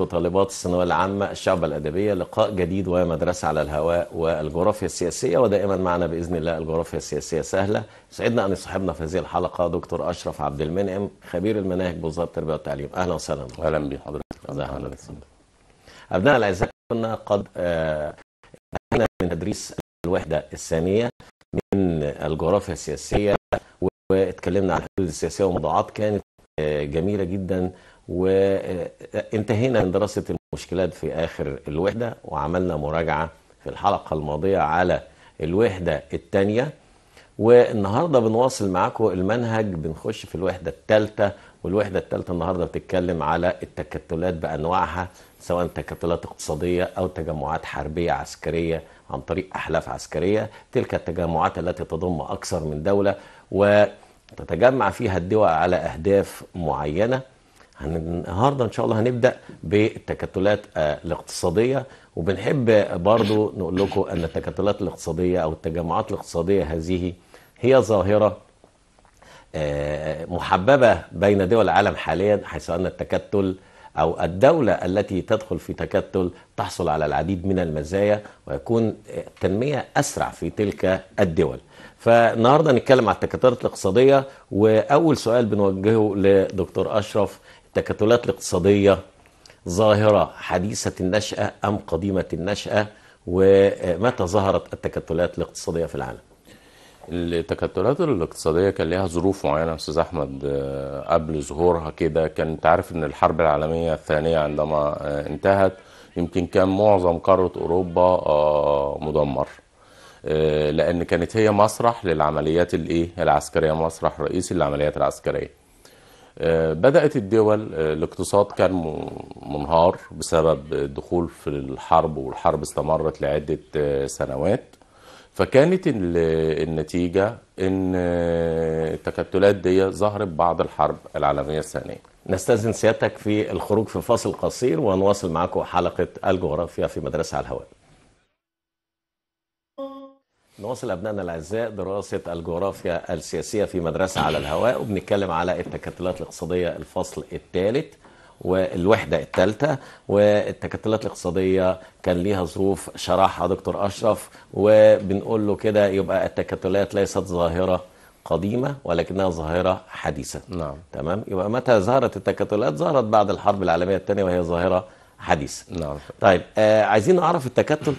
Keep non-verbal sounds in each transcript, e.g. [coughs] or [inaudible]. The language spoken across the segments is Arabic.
وطالبات الثانوية العامة الشعب الأدبية لقاء جديد ومدرسة على الهواء والجغرافيا السياسية ودائما معنا بإذن الله الجغرافيا السياسية سهلة سعدنا أن يصاحبنا في هذه الحلقة دكتور أشرف عبد المنعم خبير المناهج بوزارة التربية والتعليم أهلا وسهلا أهلا بحضرتك أبناء الأعزاء كنا قد انتهينا آه، من تدريس الوحدة الثانية من الجغرافيا السياسية واتكلمنا عن الحدود السياسية وموضوعات كانت آه، جميلة جدا وانتهينا من دراسة المشكلات في آخر الوحدة وعملنا مراجعة في الحلقة الماضية على الوحدة الثانية والنهاردة بنواصل معاكم المنهج بنخش في الوحدة الثالثة والوحدة الثالثة النهاردة بتتكلم على التكتلات بأنواعها سواء تكتلات اقتصادية أو تجمعات حربية عسكرية عن طريق أحلاف عسكرية تلك التجمعات التي تضم أكثر من دولة وتتجمع فيها الدول على أهداف معينة النهارده ان شاء الله هنبدا بالتكتلات آه، الاقتصاديه وبنحب برضو نقول لكم ان التكتلات الاقتصاديه او التجمعات الاقتصاديه هذه هي ظاهره آه، محببه بين دول العالم حاليا حيث ان التكتل او الدوله التي تدخل في تكتل تحصل على العديد من المزايا ويكون التنميه اسرع في تلك الدول. فالنهارده هنتكلم على التكتلات الاقتصاديه واول سؤال بنوجهه لدكتور اشرف التكتلات الاقتصادية ظاهرة حديثة النشأة أم قديمة النشأة ومتى ظهرت التكتلات الاقتصادية في العالم؟ التكتلات الاقتصادية كان لها ظروف معينة أستاذ أحمد آه، قبل ظهورها كده كنت عارف إن الحرب العالمية الثانية عندما آه، انتهت يمكن كان معظم قارة أوروبا آه، مدمر لأن كانت هي مسرح للعمليات الإيه العسكرية مسرح رئيسي للعمليات العسكرية آه، بدأت الدول آه، الاقتصاد كان منهار بسبب الدخول في الحرب والحرب استمرت لعدة آه، سنوات فكانت النتيجة ان التكتلات دي ظهرت بعد الحرب العالمية الثانية نستأذن سيادتك في الخروج في فاصل قصير ونواصل معكم حلقة الجغرافيا في مدرسة على الهواء نواصل أبنائنا الأعزاء دراسة الجغرافيا السياسية في مدرسة على الهواء وبنتكلم على التكتلات الاقتصادية الفصل الثالث والوحدة الثالثة والتكتلات الاقتصادية كان ليها ظروف شرحها دكتور أشرف وبنقول له كده يبقى التكتلات ليست ظاهرة قديمة ولكنها ظاهرة حديثة نعم تمام يبقى متى ظهرت التكتلات ظهرت بعد الحرب العالمية الثانية وهي ظاهرة حديثة نعم طيب آه عايزين نعرف التكتل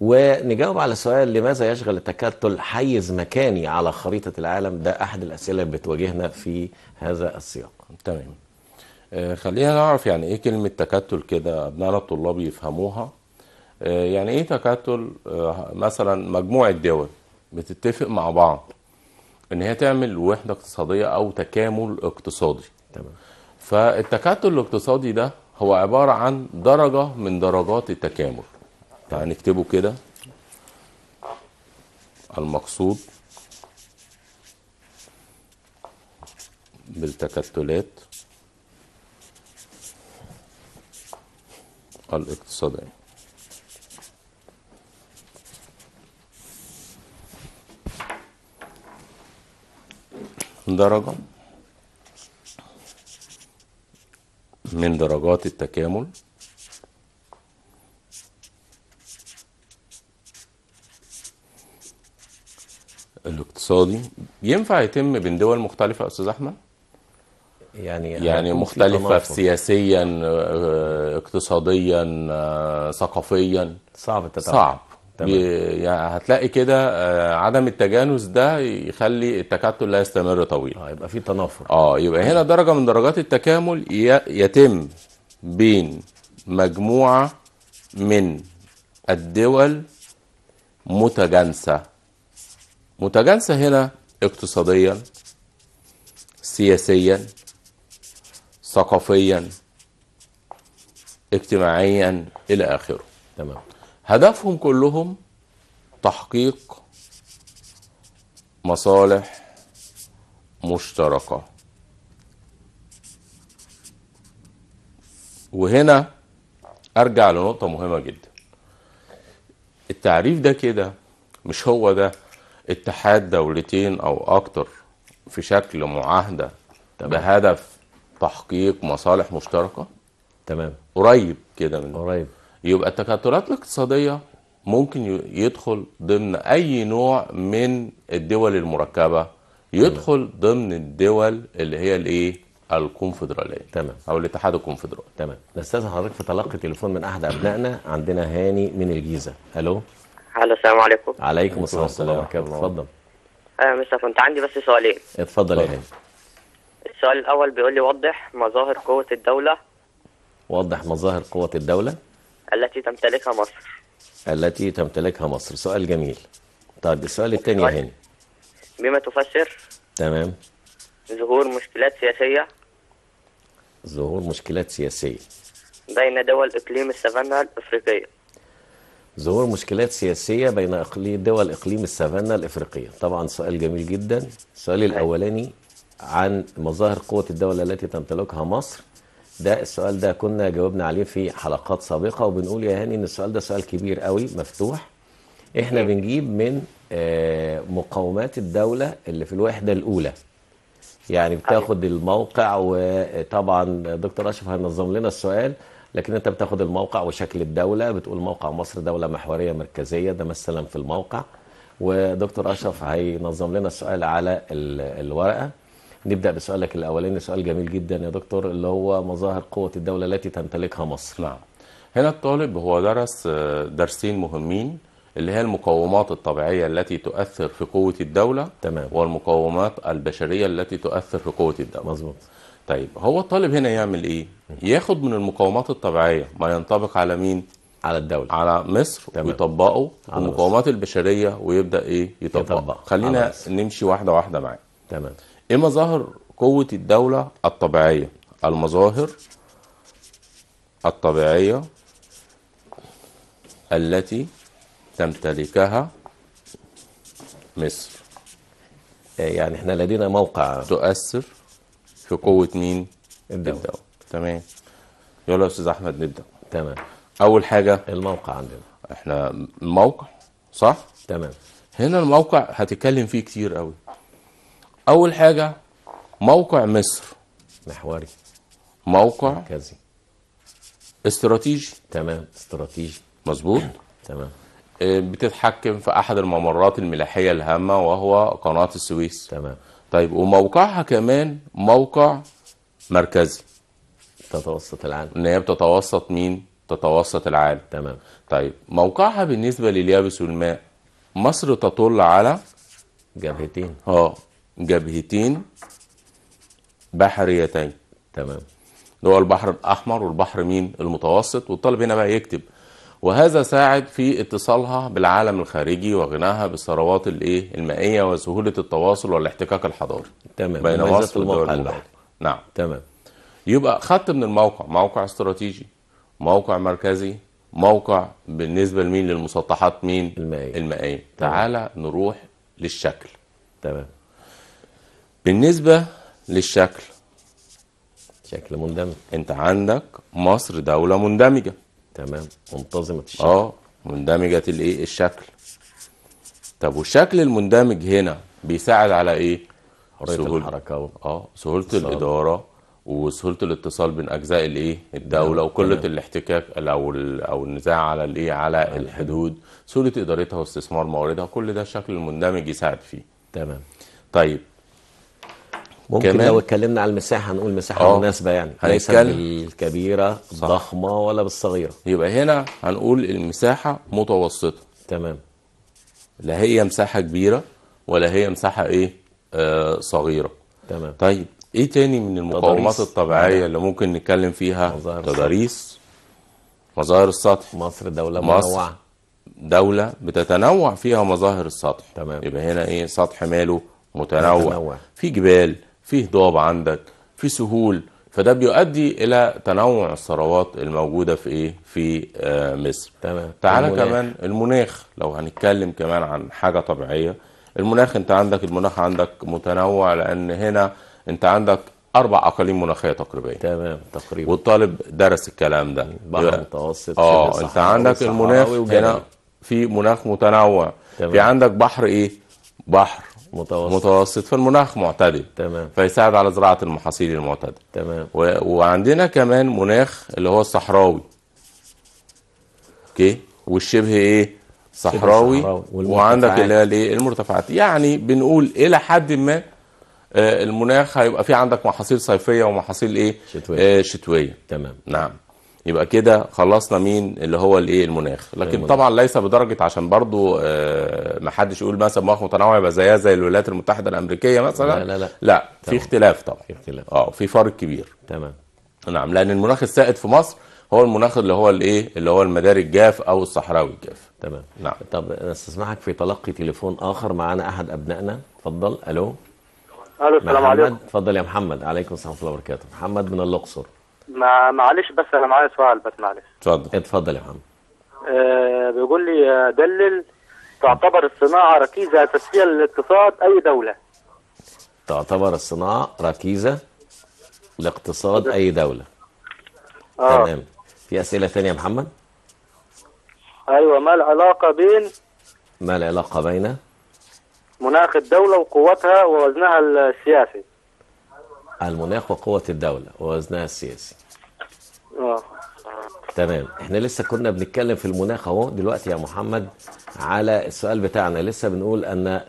ونجاوب على سؤال لماذا يشغل التكتل حيز مكاني على خريطة العالم ده أحد الأسئلة اللي بتواجهنا في هذا السياق تمام آه، خلينا نعرف يعني إيه كلمة تكتل كده أبنائنا الطلاب يفهموها آه، يعني إيه تكتل آه، مثلا مجموعة دول بتتفق مع بعض إن هي تعمل وحدة اقتصادية أو تكامل اقتصادي تمام فالتكتل الاقتصادي ده هو عبارة عن درجة من درجات التكامل فهنكتبه كده المقصود بالتكتلات الاقتصادية درجة من درجات التكامل الاقتصادي ينفع يتم بين دول مختلفه يا استاذ احمد يعني يعني مختلفه في سياسيا آه، اقتصاديا آه، ثقافيا صعب التطابق صعب يعني هتلاقي كده آه، عدم التجانس ده يخلي التكتل لا يستمر طويل اه يبقى في تنافر اه يبقى هنا درجه من درجات التكامل يتم بين مجموعه من الدول متجانسه متجانسة هنا اقتصاديا سياسيا ثقافيا اجتماعيا إلى آخره تمام هدفهم كلهم تحقيق مصالح مشتركة وهنا أرجع لنقطة مهمة جدا التعريف ده كده مش هو ده اتحاد دولتين او اكتر في شكل معاهده تمام. بهدف تحقيق مصالح مشتركه تمام قريب كده من قريب يبقى التكتلات الاقتصاديه ممكن يدخل ضمن اي نوع من الدول المركبه يدخل تمام. ضمن الدول اللي هي الايه الكونفدراليه تمام او الاتحاد الكونفدرالي تمام استاذ حضرتك في تلقي تليفون من احد ابنائنا عندنا هاني من الجيزه الو هلا السلام عليكم عليكم السلام ورحمه الله وبركاته اتفضل ايوه مستر كنت عندي بس سؤالين اتفضل يا هاني السؤال الاول بيقول لي وضح مظاهر قوه الدوله وضح مظاهر قوه الدوله التي تمتلكها مصر التي تمتلكها مصر سؤال جميل طيب السؤال الثاني يا هاني بما تفسر تمام ظهور مشكلات سياسيه ظهور مشكلات سياسيه بين دول اقليم السافانا الافريقيه ظهور مشكلات سياسية بين إقليم دول إقليم السافانا الإفريقية طبعا سؤال جميل جدا السؤال الأولاني عن مظاهر قوة الدولة التي تمتلكها مصر ده السؤال ده كنا جاوبنا عليه في حلقات سابقة وبنقول يا هاني إن السؤال ده سؤال كبير قوي مفتوح إحنا بنجيب من آه، مقاومات الدولة اللي في الوحدة الأولى يعني بتاخد الموقع وطبعا دكتور أشرف هينظم لنا السؤال لكن انت بتاخد الموقع وشكل الدوله بتقول موقع مصر دوله محوريه مركزيه ده مثلا في الموقع ودكتور اشرف هينظم لنا السؤال على الورقه نبدا بسؤالك الاولاني سؤال جميل جدا يا دكتور اللي هو مظاهر قوه الدوله التي تمتلكها مصر نعم هنا الطالب هو درس آه، درسين مهمين اللي هي المقومات الطبيعية التي تؤثر في قوة الدولة تمام. والمقومات البشرية التي تؤثر في قوة الدولة مظبوط طيب هو الطالب هنا يعمل ايه؟ ياخد من المقاومات الطبيعيه ما ينطبق على مين؟ على الدولة على مصر تمام. ويطبقه المقاومات البشرية ويبدأ إيه يطبق, يطبق. خلينا نمشي واحدة واحدة معاه تمام إيه مظاهر قوة الدولة الطبيعية المظاهر الطبيعية التي تمتلكها مصر يعني احنا لدينا موقع تؤثر في قوه مين الدواء الدواء تمام يلا يا استاذ احمد نبدا تمام اول حاجه الموقع عندنا احنا الموقع صح تمام هنا الموقع هتتكلم فيه كتير قوي اول حاجه موقع مصر محوري موقع مركزي استراتيجي تمام استراتيجي مظبوط [clears throat] تمام آه، بتتحكم في احد الممرات الملاحيه الهامه وهو قناه السويس تمام طيب وموقعها كمان موقع مركزي تتوسط العالم ان هي بتتوسط مين؟ تتوسط العالم تمام طيب موقعها بالنسبه لليابس والماء مصر تطل على جبهتين اه جبهتين بحريتين تمام اللي هو البحر الاحمر والبحر مين؟ المتوسط والطالب هنا بقى يكتب وهذا ساعد في اتصالها بالعالم الخارجي وغناها بالثروات الايه المائيه وسهوله التواصل والاحتكاك الحضاري تمام بين مصر والدول نعم تمام يبقى خدت من الموقع موقع استراتيجي موقع مركزي موقع بالنسبه لمين للمسطحات مين المائيه المائيه تعالى نروح للشكل تمام بالنسبه للشكل شكل مندمج انت عندك مصر دوله مندمجه تمام منتظمه الشكل اه مندمجه الايه الشكل طب والشكل المندمج هنا بيساعد على ايه حريه سهول... الحركه و... اه سهوله الاتصال. الاداره وسهوله الاتصال بين اجزاء الايه الدوله وقله الاحتكاك او او النزاع على الايه على الحدود سهوله ادارتها واستثمار مواردها كل ده الشكل المندمج يساعد فيه تمام طيب ممكن كمان. لو اتكلمنا على المساحه هنقول مساحه أوه. مناسبه يعني ليس بالكبيره صح. ولا بالصغيره يبقى هنا هنقول المساحه متوسطه تمام لا هي مساحه كبيره ولا هي مساحه ايه آه صغيره تمام طيب ايه تاني من المقاومات تضريس. الطبيعيه آه. اللي ممكن نتكلم فيها مظاهر تضاريس مظاهر السطح مصر دوله متنوعه دولة بتتنوع فيها مظاهر السطح تمام يبقى هنا ايه سطح ماله متنوع, متنوع. في جبال في هضاب عندك في سهول فده بيؤدي الى تنوع الثروات الموجوده في ايه في آه مصر تمام تعالى المناخ. كمان المناخ لو هنتكلم كمان عن حاجه طبيعيه المناخ انت عندك المناخ عندك متنوع لان هنا انت عندك اربع اقاليم مناخيه تقريبا تمام تقريبا والطالب درس الكلام ده بحر متوسط اه انت عندك المناخ هنا في مناخ متنوع تمام. في عندك بحر ايه بحر متوسط متوسط فالمناخ معتدل تمام فيساعد على زراعه المحاصيل المعتدله تمام و... وعندنا كمان مناخ اللي هو الصحراوي اوكي والشبه ايه صحراوي وعندك اللي هي الايه المرتفعات يعني بنقول الى حد ما آه، المناخ هيبقى في عندك محاصيل صيفيه ومحاصيل ايه شتويه, آه، شتوية. تمام نعم يبقى كده خلصنا مين اللي هو الايه المناخ لكن طبعا ليس بدرجه عشان برضو آه، ما حدش يقول مثلا مناخ متنوع يبقى زيها زي الولايات المتحده الامريكيه مثلا لا لا لا, لا. في اختلاف طبعا في اختلاف اه في فرق كبير تمام نعم لان المناخ السائد في مصر هو المناخ اللي هو الايه اللي هو المداري الجاف او الصحراوي الجاف تمام نعم طب استسمحك في تلقي تليفون اخر معانا احد ابنائنا اتفضل الو الو السلام عليكم اتفضل يا محمد عليكم السلام ورحمه الله وبركاته محمد من الاقصر ما معلش بس انا معايا سؤال بس معلش اتفضل اتفضل يا محمد آه بيقول لي آه، دلل تعتبر الصناعه ركيزه اساسيه للاقتصاد اي دوله تعتبر الصناعه ركيزه لاقتصاد اي دوله آه. تمام في اسئله ثانيه يا محمد ايوه ما العلاقه بين ما العلاقه بين مناخ الدوله وقوتها ووزنها السياسي المناخ وقوة الدولة ووزنها السياسي اه تمام احنا لسه كنا بنتكلم في المناخ اهو دلوقتي يا محمد على السؤال بتاعنا لسه بنقول ان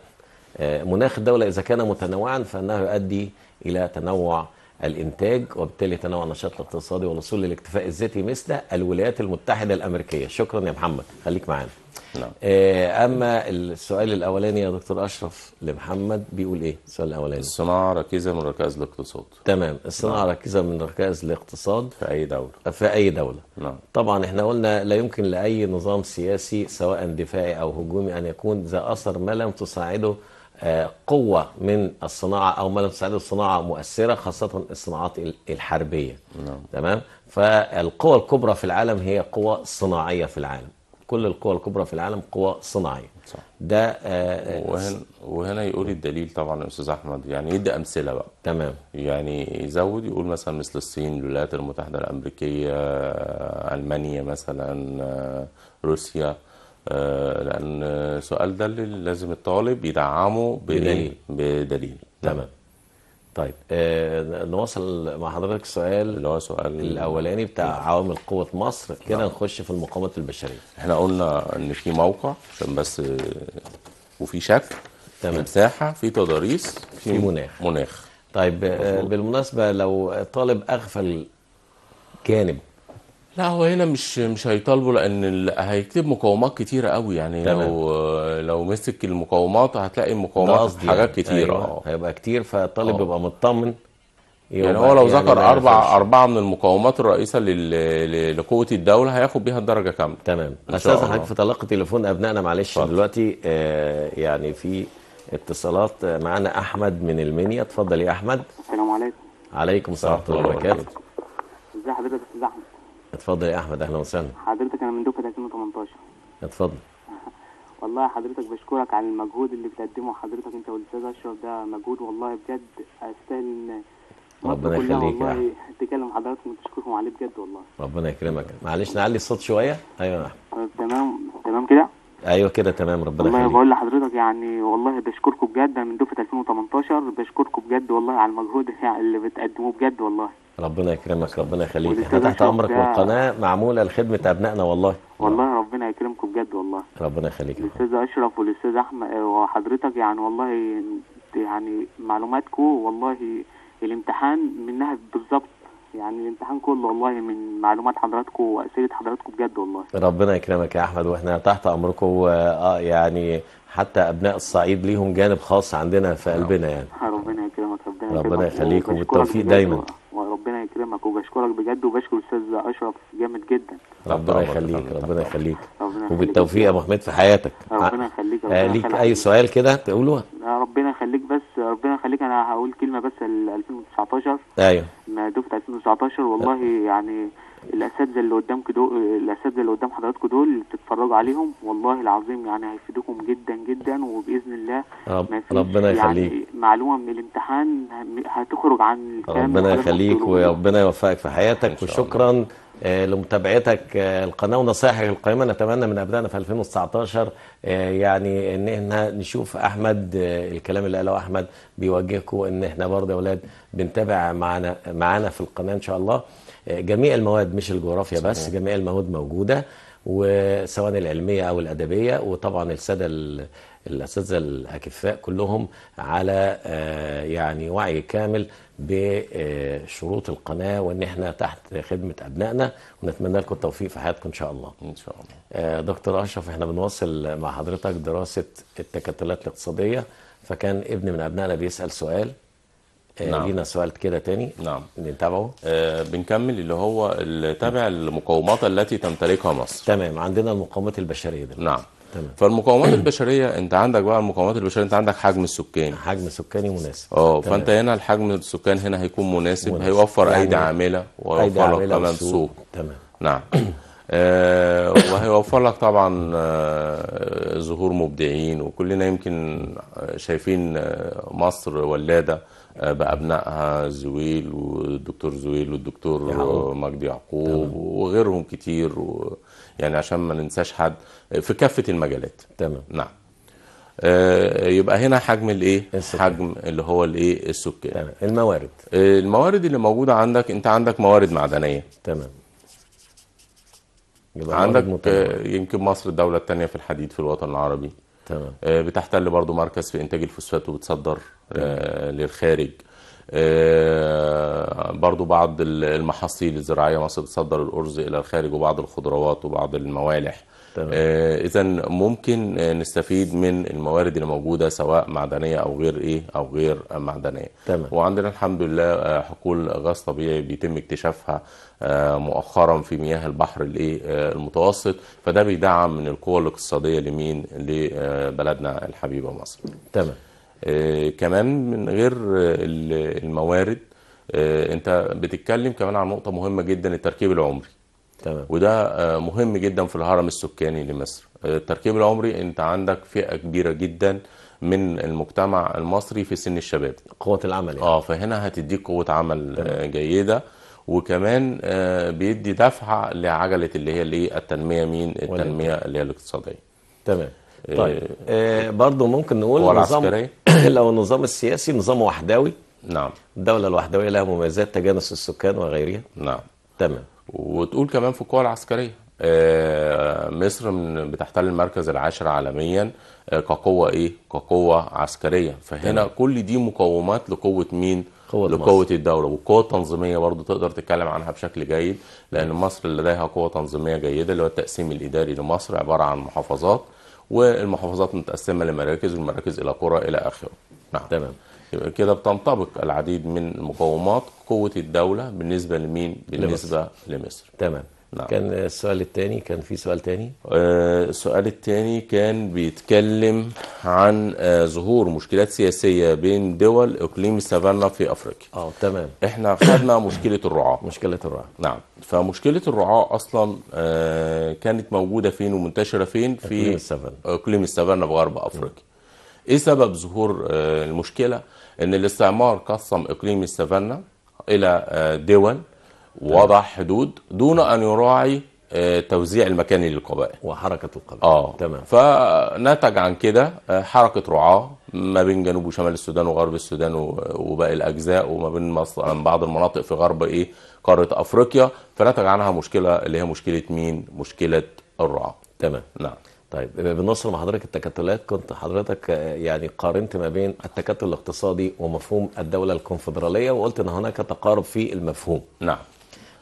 آه، مناخ الدولة إذا كان متنوعا فإنه يؤدي إلى تنوع الإنتاج وبالتالي تنوع النشاط الاقتصادي والوصول للاكتفاء الذاتي مثل الولايات المتحدة الأمريكية شكرا يا محمد خليك معانا نعم. آه، اما السؤال الاولاني يا دكتور اشرف لمحمد بيقول ايه السؤال الاولاني الصناعه ركيزه من ركائز الاقتصاد تمام الصناعه نعم. ركيزه من ركائز الاقتصاد في اي دوله في اي دوله نعم. طبعا احنا قلنا لا يمكن لاي نظام سياسي سواء دفاعي او هجومي ان يكون ذا اثر ما لم تساعده آه، قوة من الصناعة أو ما لم تساعده الصناعة مؤثرة خاصة الصناعات الحربية نعم. تمام فالقوة الكبرى في العالم هي قوة صناعية في العالم كل القوى الكبرى في العالم قوى صناعيه صح. ده آه وهنا, وهنا يقول الدليل طبعا يا استاذ احمد يعني يدي امثله بقى تمام يعني يزود يقول مثلا مثل الصين الولايات المتحده الامريكيه آه، المانيا مثلا آه، روسيا آه، لان السؤال ده اللي لازم الطالب يدعمه بدليل بدليل تمام طيب نوصل آه، نواصل مع حضرتك سؤال اللي هو سؤال الاولاني بتاع إيه؟ عوامل قوه مصر كده نعم. نخش في المقاومه البشريه احنا قلنا ان في موقع عشان بس آه، وفي شكل تمام مساحه في تضاريس في مناخ مناخ طيب آه، بالمناسبه لو طالب اغفل جانب لا هو هنا مش مش هيطالبوا لان هيكتب مقومات كتيره قوي يعني تمام. لو لو مسك المقومات هتلاقي المقومات حاجات يعني. كتيره أيوة. آه. هيبقى كتير فالطالب آه. يبقى مطمن يعني هو لو يعني ذكر اربع اربعه من المقومات الرئيسه لقوه الدوله هياخد بيها الدرجه كامله تمام استاذ حضرتك في تلقي تليفون ابنائنا معلش فضل. دلوقتي آه يعني في اتصالات معانا احمد من المنيا اتفضل يا احمد السلام عليكم عليكم السلام ورحمه الله وبركاته ازي حضرتك يا استاذ احمد اتفضل يا احمد اهلا وسهلا حضرتك انا من دوكا 2018 اتفضل والله حضرتك بشكرك على المجهود اللي بتقدمه حضرتك انت والاستاذ اشرف ده مجهود والله بجد استاهل ان ربنا يخليك احمد تكلم حضرتك وتشكرهم عليه بجد والله ربنا يكرمك معلش نعلي الصوت شويه ايوه يا احمد تمام تمام كده ايوه كده تمام ربنا يخليك والله بقول لحضرتك يعني والله بشكركم بجد من دفعه 2018 بشكركم بجد والله على المجهود [laughs] يعني اللي بتقدموه بجد والله ربنا يكرمك ربنا يخليك احنا تحت امرك والقناه معموله لخدمه ابنائنا والله والله ربنا يكرمكم بجد والله ربنا يخليك الاستاذ اشرف والاستاذ احمد آه، وحضرتك يعني والله يعني معلوماتكم والله الامتحان منها بالظبط يعني الامتحان كله والله من معلومات حضراتكم واسئله حضراتكم بجد والله ربنا يكرمك يا احمد واحنا تحت امركم اه يعني حتى ابناء الصعيد ليهم جانب خاص عندنا في قلبنا يعني ربنا يكرمك ربنا يكرمك ربنا يخليكم والتوفيق دايما وربنا يكرمك وبشكرك بجد وبشكر الاستاذ اشرف جامد جدا ربنا يخليك ربنا يخليك وبالتوفيق يا ابو حميد في حياتك ربنا يخليك آه ليك اي سؤال كده تقوله آه، ربنا يخليك بس ربنا يخليك انا هقول كلمه بس ل 2019 ايوه دفعه 2019 والله أه. يعني الاساتذه اللي قدامك دول الاساتذه اللي قدام حضراتكم دول تتفرجوا عليهم والله العظيم يعني هيفيدوكم جدا جدا وباذن الله ربنا يعني يخليك يعني معلومه من الامتحان هتخرج عن الكلام ربنا يخليك وربنا يوفقك في حياتك وشكرا آه، لمتابعتك آه، القناه ونصائحك القيمه نتمنى من ابنائنا في 2019 آه، يعني ان احنا نشوف احمد الكلام اللي قاله احمد بيوجهكم ان احنا برضه يا اولاد بنتابع معانا معانا في القناه ان شاء الله جميع المواد مش الجغرافيا صحيح. بس جميع المواد موجوده وسواء العلميه او الادبيه وطبعا الساده الاساتذه الاكفاء كلهم على آه، يعني وعي كامل بشروط آه، القناه وان احنا تحت خدمه ابنائنا ونتمنى لكم التوفيق في حياتكم ان شاء الله. ان شاء الله. آه، دكتور اشرف احنا بنواصل مع حضرتك دراسه التكتلات الاقتصاديه فكان ابن من ابنائنا بيسال سؤال آه، نعم. لينا سؤال كده تاني نعم نتابعه آه بنكمل اللي هو تابع المقومات التي تمتلكها مصر تمام عندنا المقومات البشريه دلوقتي نعم تمام. فالمقومات البشريه انت عندك بقى المقومات البشريه انت عندك حجم السكان حجم سكاني مناسب اه فانت هنا الحجم السكان هنا هيكون مناسب, مناسب. هيوفر يعني ايدي عامله ويوفر لك كمان سوق تمام نعم آه وهيوفر لك طبعا آه ظهور مبدعين وكلنا يمكن شايفين آه، مصر ولاده آه، بابنائها زويل والدكتور زويل والدكتور يعقوب. مجدي يعقوب وغيرهم كتير و يعني عشان ما ننساش حد آه، في كافه المجالات تمام نعم آه، يبقى هنا حجم الايه حجم اللي هو الايه السكان تمام الموارد الموارد اللي موجوده عندك انت عندك موارد معدنيه تمام يبقى عندك يمكن مصر الدوله الثانيه في الحديد في الوطن العربي تمام آه، بتحتل برضو مركز في انتاج الفوسفات وبتصدر آه، للخارج آه، برضو بعض المحاصيل الزراعية مصر بتصدر الأرز إلى الخارج وبعض الخضروات وبعض الموالح آه، إذا ممكن نستفيد من الموارد اللي موجودة سواء معدنية أو غير إيه أو غير معدنية تمام. وعندنا الحمد لله آه، حقول غاز طبيعي بيتم اكتشافها مؤخرا في مياه البحر الايه المتوسط فده بيدعم من القوى الاقتصاديه لمين لبلدنا الحبيبه مصر تمام آه، كمان من غير آه، الموارد آه، انت بتتكلم كمان عن نقطه مهمه جدا التركيب العمري تمام وده مهم جدا في الهرم السكاني لمصر التركيب العمري انت عندك فئه كبيره جدا من المجتمع المصري في سن الشباب قوه العمل يعني. اه فهنا هتديك قوه عمل تمام. جيده وكمان بيدي دفعه لعجله اللي هي الايه التنميه مين التنميه اللي هي الاقتصاديه تمام طيب آه، برضه ممكن نقول نظام [coughs] لو النظام السياسي نظام وحدوي نعم الدولة الوحدوية لها مميزات تجانس السكان وغيرها نعم تمام وتقول كمان في القوى العسكرية آه، مصر من بتحتل المركز العاشر عالميا آه، كقوة ايه؟ كقوة عسكرية فهنا تمام. كل دي مقومات لقوة مين؟ قوة لقوة مصر. الدولة والقوة التنظيمية برضو تقدر تتكلم عنها بشكل جيد لأن مصر لديها قوة تنظيمية جيدة اللي هو التقسيم الإداري لمصر عبارة عن محافظات والمحافظات متقسمه لمراكز والمراكز الى قرى الى اخره نعم تمام يبقى كده بتنطبق العديد من مقومات قوه الدوله بالنسبه لمين بالنسبه لمصر, لمصر. تمام نعم. كان السؤال الثاني كان في سؤال ثاني آه، السؤال الثاني كان بيتكلم عن آه، ظهور مشكلات سياسيه بين دول اقليم السافانا في افريقيا اه تمام احنا خدنا مشكله الرعاه [coughs] مشكله الرعاه نعم فمشكله الرعاه اصلا آه، كانت موجوده فين ومنتشره فين في اقليم السافانا اقليم السافانا في غرب افريقيا ايه سبب ظهور المشكله ان الاستعمار قسم اقليم السافانا الى دول وضع حدود دون ان يراعي آه، توزيع المكاني للقبائل وحركة القبائل آه. تمام فنتج عن كده آه، حركة رعاة ما بين جنوب وشمال السودان وغرب السودان وباقي الأجزاء وما بين مصر بعض المناطق في غرب إيه قارة أفريقيا فنتج عنها مشكلة اللي هي مشكلة مين؟ مشكلة الرعاة تمام نعم طيب بالنص مع حضرتك التكتلات كنت حضرتك آه، يعني قارنت ما بين التكتل الاقتصادي ومفهوم الدولة الكونفدرالية وقلت ان هناك تقارب في المفهوم نعم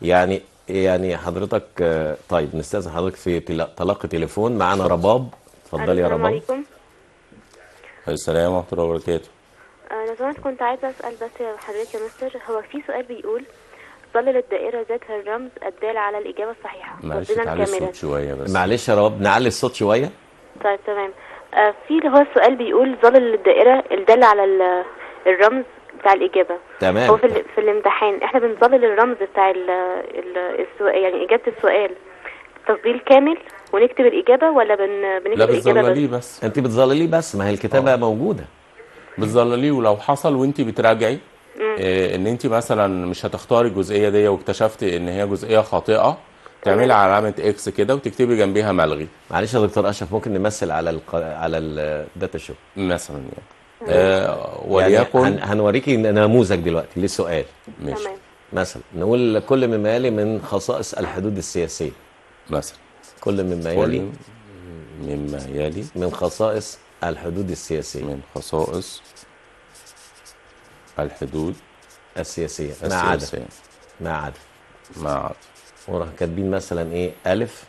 يعني يعني حضرتك آه، طيب نستاذن حضرتك في تلقي تليفون معانا رباب اتفضلي يا رباب السلام عليكم السلام ورحمه الله وبركاته آه، انا زمان كنت عايزه اسال بس يا حضرتك يا مستر هو في سؤال بيقول ظلل الدائره ذاتها الرمز الدال على الاجابه الصحيحه معلش نعلي الصوت شويه بس معلش يا رباب نعلي الصوت شويه طيب تمام آه في اللي هو السؤال بيقول ظلل الدائره الدال على الرمز بتاع الاجابه تمام هو في, ال... في الامتحان احنا بنظلل الرمز بتاع ال... ال... السؤال يعني اجابه السؤال تظليل كامل ونكتب الاجابه ولا بن... بنكتب لا بتظلليه بس. بس انت بتظلليه بس ما هي الكتابه أوه. موجوده بتظلليه ولو حصل وانت بتراجعي إيه ان انت مثلا مش هتختاري الجزئيه دي واكتشفتي ان هي جزئيه خاطئه تعملي علامه اكس كده وتكتبي جنبيها ملغي معلش يا دكتور اشرف ممكن نمثل على الق... على الداتا شو مثلا يعني آه، يعني وليكن يعني هنوريكي نموذج دلوقتي لسؤال ماشي تمام مثلا نقول كل مما يلي من خصائص الحدود السياسيه مثلا كل مما يلي مما يلي من خصائص الحدود السياسيه من خصائص الحدود السياسيه, السياسية. ما عدا ما عدا ما عدا وراح كاتبين مثلا ايه الف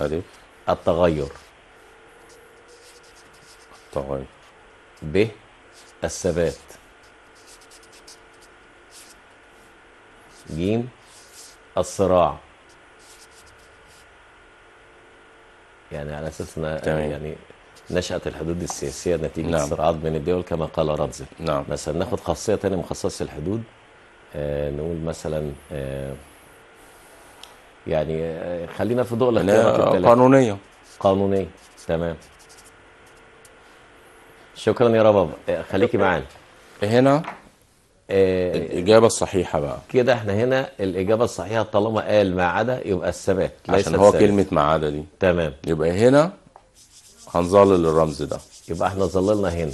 الف التغير التغير الثبات ج الصراع يعني على اساس ان يعني نشأت الحدود السياسية نتيجة نعم. الصراعات بين الدول كما قال رمزي نعم. مثلا ناخد خاصية ثانيه من خصائص الحدود آه نقول مثلا آه يعني آه، خلينا في ضوء الاختيارات قانونية قانونية تمام شكرا يا رباب إيه، خليكي معانا هنا إيه، الإجابة الصحيحة بقى كده احنا هنا الإجابة الصحيحة طالما قال ما عدا يبقى الثبات عشان هو كلمة ما عدا دي تمام يبقى هنا هنظلل الرمز ده يبقى احنا ظللنا هنا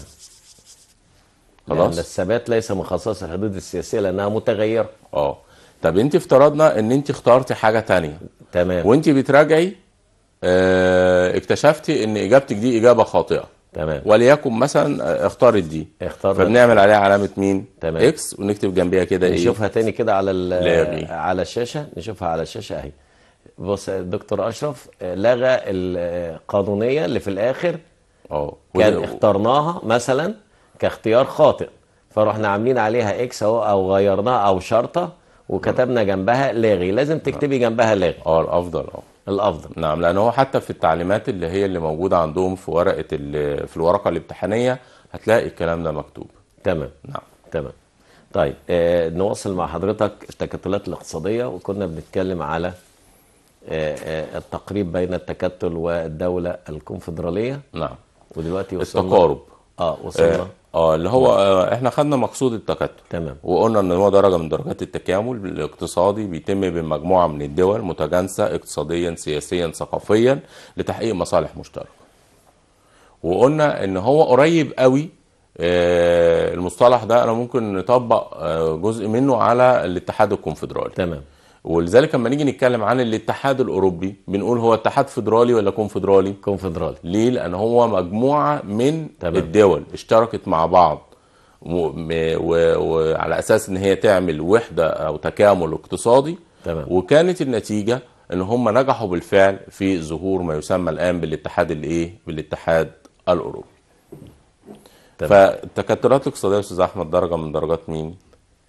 خلاص لأن الثبات ليس مخصص الحدود السياسية لأنها متغيرة اه طب انت افترضنا ان انت اخترتي حاجة تانية تمام وانت بتراجعي اه اكتشفتي ان اجابتك دي اجابة خاطئة تمام وليكن مثلا آه، اختارت دي اختارت فبنعمل عليها علامه مين تمام اكس ونكتب جنبيها كده ايه نشوفها تاني كده على على الشاشه نشوفها على الشاشه اهي بص دكتور اشرف آه، لغى القانونيه اللي في الاخر اه كان اخترناها مثلا كاختيار خاطئ فرحنا عاملين عليها اكس اهو او غيرناها او شرطه وكتبنا جنبها لاغي لازم تكتبي جنبها لاغي اه الافضل اه الافضل نعم لانه حتى في التعليمات اللي هي اللي موجوده عندهم في ورقه في الورقه الامتحانيه هتلاقي الكلام ده مكتوب تمام نعم تمام طيب آه نواصل مع حضرتك التكتلات الاقتصاديه وكنا بنتكلم على آه آه التقريب بين التكتل والدوله الكونفدراليه نعم ودلوقتي وصلنا التقارب اه وصلنا آه اه اللي هو آه احنا خدنا مقصود التكتل تمام وقلنا ان هو درجه من درجات التكامل الاقتصادي بيتم بين مجموعه من الدول متجانسه اقتصاديا سياسيا ثقافيا لتحقيق مصالح مشتركه وقلنا ان هو قريب قوي آه المصطلح ده انا ممكن نطبق آه جزء منه على الاتحاد الكونفدرالي تمام ولذلك لما نيجي نتكلم عن الاتحاد الاوروبي بنقول هو اتحاد فيدرالي ولا كونفدرالي؟ كونفدرالي ليه؟ لان هو مجموعه من طبعا. الدول اشتركت مع بعض وعلى اساس ان هي تعمل وحده او تكامل اقتصادي تمام. وكانت النتيجه ان هم نجحوا بالفعل في ظهور ما يسمى الان بالاتحاد الايه؟ بالاتحاد الاوروبي. تمام. فالتكتلات الاقتصاديه يا استاذ احمد درجه من درجات مين؟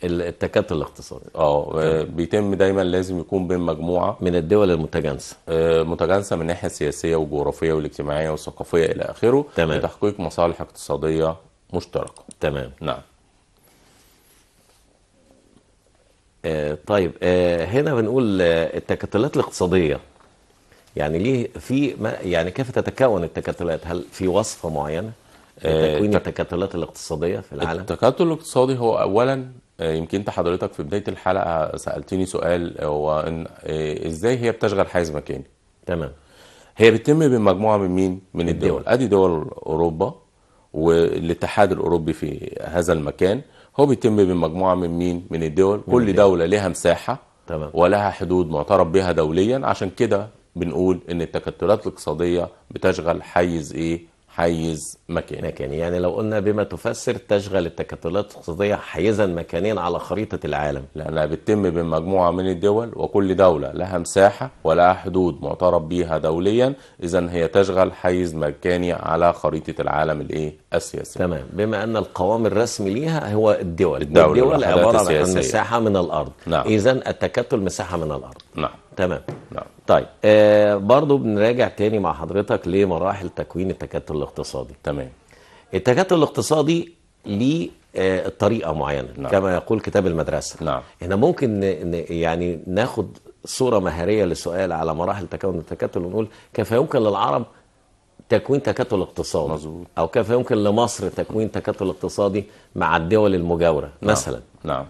التكاتل الاقتصادي اه, آه، بيتم دايما لازم يكون بين مجموعه من الدول المتجانسه آه، متجانسه من الناحيه السياسيه والجغرافيه والاجتماعيه والثقافيه الى اخره تمام. لتحقيق مصالح اقتصاديه مشتركه تمام نعم آه، طيب هنا بنقول التكتلات الاقتصاديه يعني ليه في ما يعني كيف تتكون التكتلات هل في وصفه معينه لتكوين التكتلات الاقتصاديه في العالم التكتل الاقتصادي هو اولا آه، يمكن انت حضرتك في بدايه الحلقه سالتني سؤال آه، هو إن آه، ازاي هي بتشغل حيز مكاني تمام هي بتتم بمجموعه من مين من الدول, الدول. ادي دول اوروبا والاتحاد الاوروبي في هذا المكان هو بيتم بمجموعه من مين من الدول من كل الدول. دوله لها مساحه تمام. ولها حدود معترف بها دوليا عشان كده بنقول ان التكتلات الاقتصاديه بتشغل حيز ايه حيز مكاني يعني لو قلنا بما تفسر تشغل التكتلات الاقتصادية حيزا مكانيا على خريطة العالم لأنها بتتم بين مجموعة من الدول وكل دولة لها مساحة ولها حدود معترف بيها دوليا إذا هي تشغل حيز مكاني على خريطة العالم الإيه السياسية تمام بما أن القوام الرسمي ليها هو الدول الدولة الدول عبارة السياسية. عن مساحة من الأرض نعم. إذا التكتل مساحة من الأرض نعم تمام نعم. طيب آه برضو بنراجع تاني مع حضرتك لمراحل تكوين التكتل الاقتصادي تمام التكتل الاقتصادي ليه آه طريقة معينة نعم. كما يقول كتاب المدرسة نعم. احنا ممكن يعني ناخد صورة مهارية لسؤال على مراحل تكون التكتل ونقول كيف يمكن للعرب تكوين تكتل اقتصادي مظبوط او كيف يمكن لمصر تكوين تكتل اقتصادي مع الدول المجاوره نعم. مثلا نعم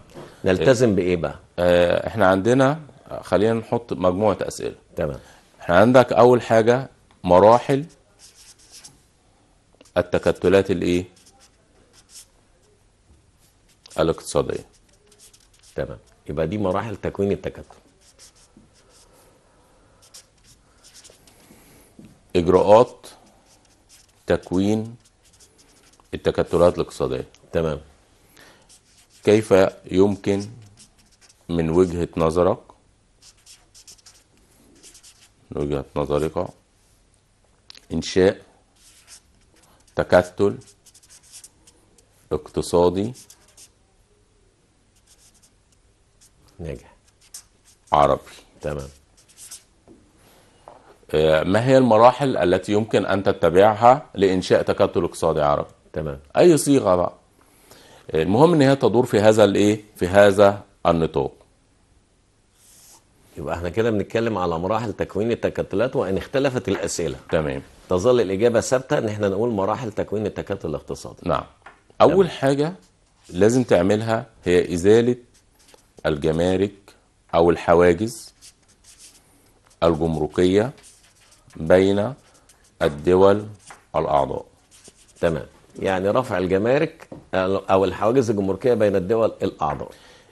نلتزم بايه بقى؟ آه، احنا عندنا خلينا نحط مجموعه اسئله تمام احنا عندك اول حاجه مراحل التكتلات الايه؟ الاقتصاديه تمام يبقى دي مراحل تكوين التكتل اجراءات تكوين التكتلات الاقتصادية تمام كيف يمكن من وجهة نظرك من وجهة نظرك إنشاء تكتل اقتصادي ناجح عربي تمام آه، ما هي المراحل التي يمكن ان تتبعها لانشاء تكتل اقتصادي عربي تمام اي صيغه بقى آه، المهم ان هي تدور في هذا الايه في هذا النطاق يبقى احنا كده بنتكلم على مراحل تكوين التكتلات وان اختلفت الاسئله تمام تظل الاجابه ثابته ان احنا نقول مراحل تكوين التكتل الاقتصادي نعم اول حاجه لازم تعملها هي ازاله الجمارك او الحواجز الجمركيه بين الدول الاعضاء تمام يعني رفع الجمارك او الحواجز الجمركيه بين الدول الاعضاء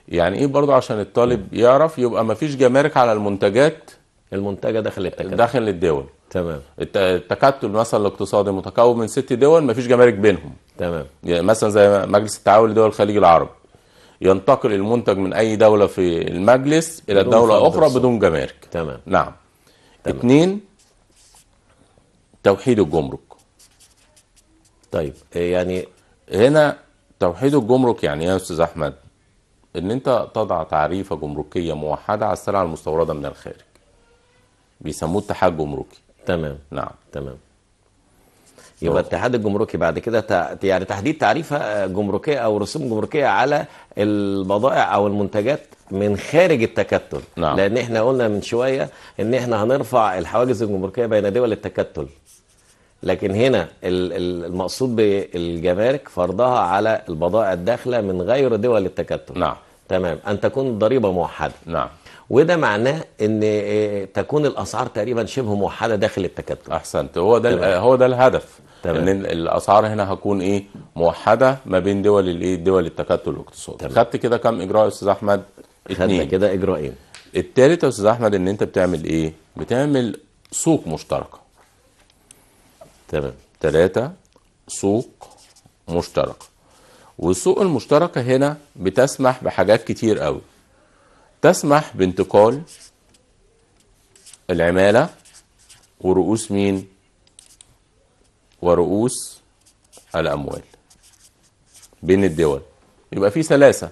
يعني ايه برضه عشان الطالب يعرف يبقى ما فيش جمارك على المنتجات المنتجه داخل التكتل داخل الدول تمام التكتل مثلا الاقتصادي متكون من ست دول ما فيش جمارك بينهم تمام يعني مثلا زي مجلس التعاون لدول الخليج العربي ينتقل المنتج من اي دوله في المجلس الى دوله اخرى بدون جمارك تمام نعم تمام. اتنين توحيد الجمرك طيب آه، يعني هنا توحيد الجمرك يعني يا استاذ احمد ان انت تضع تعريفه جمركيه موحده على السلع المستورده من الخارج بيسموه اتحاد جمركي تمام نعم تمام يبقى الاتحاد الجمركي بعد كده يعني تحديد تعريفها آه، جمركيه او رسوم جمركيه على البضائع او المنتجات من خارج التكتل نعم. لان احنا قلنا من شويه ان احنا هنرفع الحواجز الجمركيه بين دول التكتل لكن هنا المقصود بالجمارك فرضها على البضائع الداخله من غير دول التكتل نعم تمام ان تكون ضريبه موحده نعم وده معناه ان آه، تكون الاسعار تقريبا شبه موحده داخل التكتل احسنت هو ده هو ده الهدف تمام لان الاسعار هنا هتكون ايه موحده ما بين دول الايه دول التكتل الاقتصادي خدت كده كام اجراء يا استاذ احمد اتنين خدنا كده اجراءين الثالث يا استاذ احمد ان انت بتعمل ايه بتعمل سوق مشتركه تمام ثلاثة سوق مشتركة والسوق المشتركة هنا بتسمح بحاجات كتير قوي تسمح بانتقال العمالة ورؤوس مين ورؤوس الأموال بين الدول يبقى في سلاسة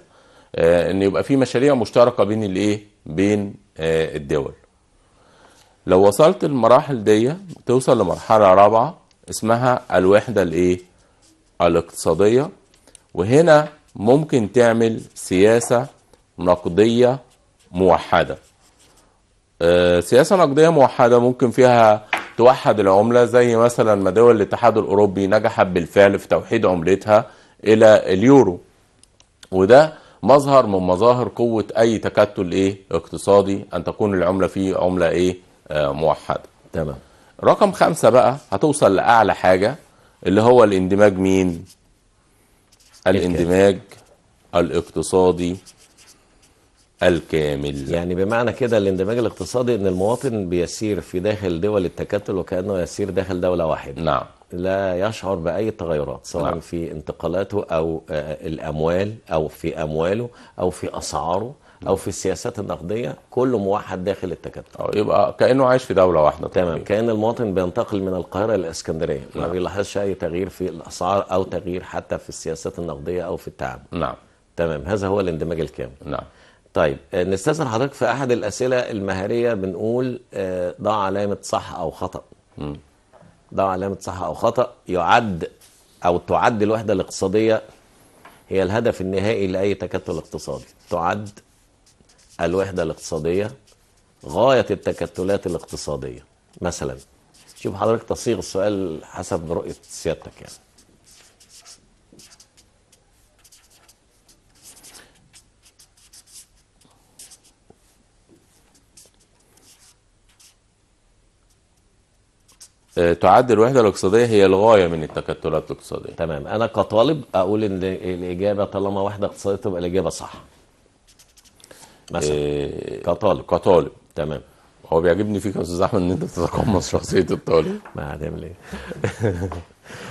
آه، ان يبقى في مشاريع مشتركة بين الايه بين آه، الدول لو وصلت المراحل دي توصل لمرحلة رابعة اسمها الوحدة الايه الاقتصادية وهنا ممكن تعمل سياسة نقدية موحدة آه، سياسة نقدية موحدة ممكن فيها توحد العملة زي مثلا ما دول الاتحاد الأوروبي نجحت بالفعل في توحيد عملتها إلى اليورو وده مظهر من مظاهر قوة أي تكتل إيه اقتصادي أن تكون العملة فيه عملة إيه آه موحدة تمام رقم خمسة بقى هتوصل لأعلى حاجة اللي هو الاندماج مين؟ الاندماج الاقتصادي الكامل يعني بمعنى كده الاندماج الاقتصادي ان المواطن بيسير في داخل دول التكتل وكانه يسير داخل دوله واحده نعم لا يشعر باي تغيرات سواء نعم. في انتقالاته او آه، الاموال او في امواله او في اسعاره او في السياسات النقديه كله موحد داخل التكتل اه يبقى كانه عايش في دوله واحده تمام كان المواطن بينتقل من القاهره للاسكندريه نعم. ما بيلاحظش اي تغيير في الاسعار او تغيير حتى في السياسات النقديه او في التعامل نعم تمام هذا هو الاندماج الكامل نعم طيب آه، نستاذن حضرتك في احد الاسئله المهاريه بنقول آه، ضع علامه صح او خطا ضع علامه صح او خطا يعد او تعد الوحده الاقتصاديه هي الهدف النهائي لاي تكتل اقتصادي تعد الوحده الاقتصاديه غايه التكتلات الاقتصاديه مثلا شوف حضرتك تصيغ السؤال حسب رؤيه سيادتك يعني آه، تعد الوحده الاقتصاديه هي الغايه من التكتلات الاقتصاديه تمام انا كطالب اقول ان الاجابه طالما واحده اقتصاديه تبقى الاجابه صح مثلا إيه كطالب كطالب تمام هو بيعجبني فيك يا استاذ احمد ان انت تتقمص [laughs] شخصيه الطالب ما هتعمل ايه [laughs]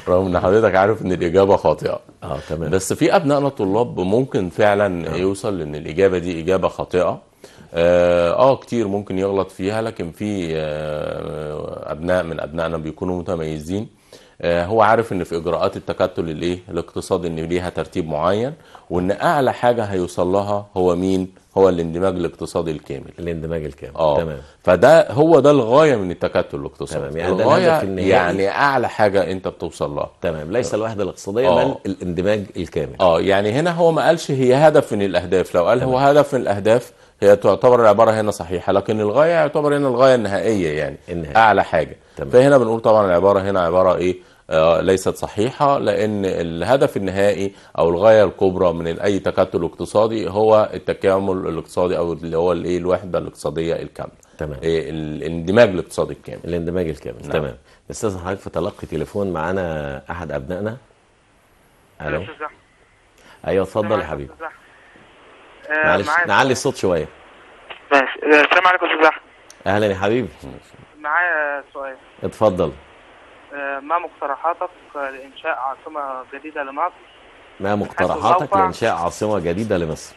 رغم ان حضرتك عارف ان الاجابه خاطئه اه تمام بس في ابنائنا طلاب ممكن فعلا آه. يوصل ان الاجابه دي اجابه خاطئه آه،, اه كتير ممكن يغلط فيها لكن في آه،, آه ابناء من ابنائنا بيكونوا متميزين آه هو عارف ان في اجراءات التكتل الايه الاقتصادي ان ليها ترتيب معين وان اعلى حاجه هيوصل لها هو مين هو الاندماج الاقتصادي الكامل الاندماج الكامل اه تمام فده هو ده الغايه من التكتل الاقتصادي تمام يعني الغايه يعني اعلى حاجه انت بتوصل لها تمام ليس آه. الوحده الاقتصاديه آه. بل الاندماج الكامل اه يعني هنا هو ما قالش هي هدف من الاهداف لو قال تمام. هو هدف من الاهداف هي تعتبر العباره هنا صحيحه لكن الغايه يعتبر هنا الغايه النهائيه يعني النهائية. اعلى حاجه تمام. فهنا بنقول طبعا العباره هنا عباره ايه آه، ليست صحيحة لأن الهدف النهائي أو الغاية الكبرى من أي تكتل اقتصادي هو التكامل الاقتصادي أو اللي هو الإيه الوحدة الاقتصادية الكاملة تمام إيه الاندماج الاقتصادي الكامل الاندماج الكامل نعم. تمام أستاذ حضرتك في تلقي تليفون معانا أحد أبنائنا ألو أيوه, أيوة، اتفضل يا حبيبي آه، معلش نعلي الصوت شويه ماشي آه، السلام عليكم استاذ احمد اهلا يا حبيبي معايا سؤال اتفضل آه، ما مقترحاتك لانشاء عاصمه جديده لمصر ما مقترحاتك لانشاء عاصمه جديده لمصر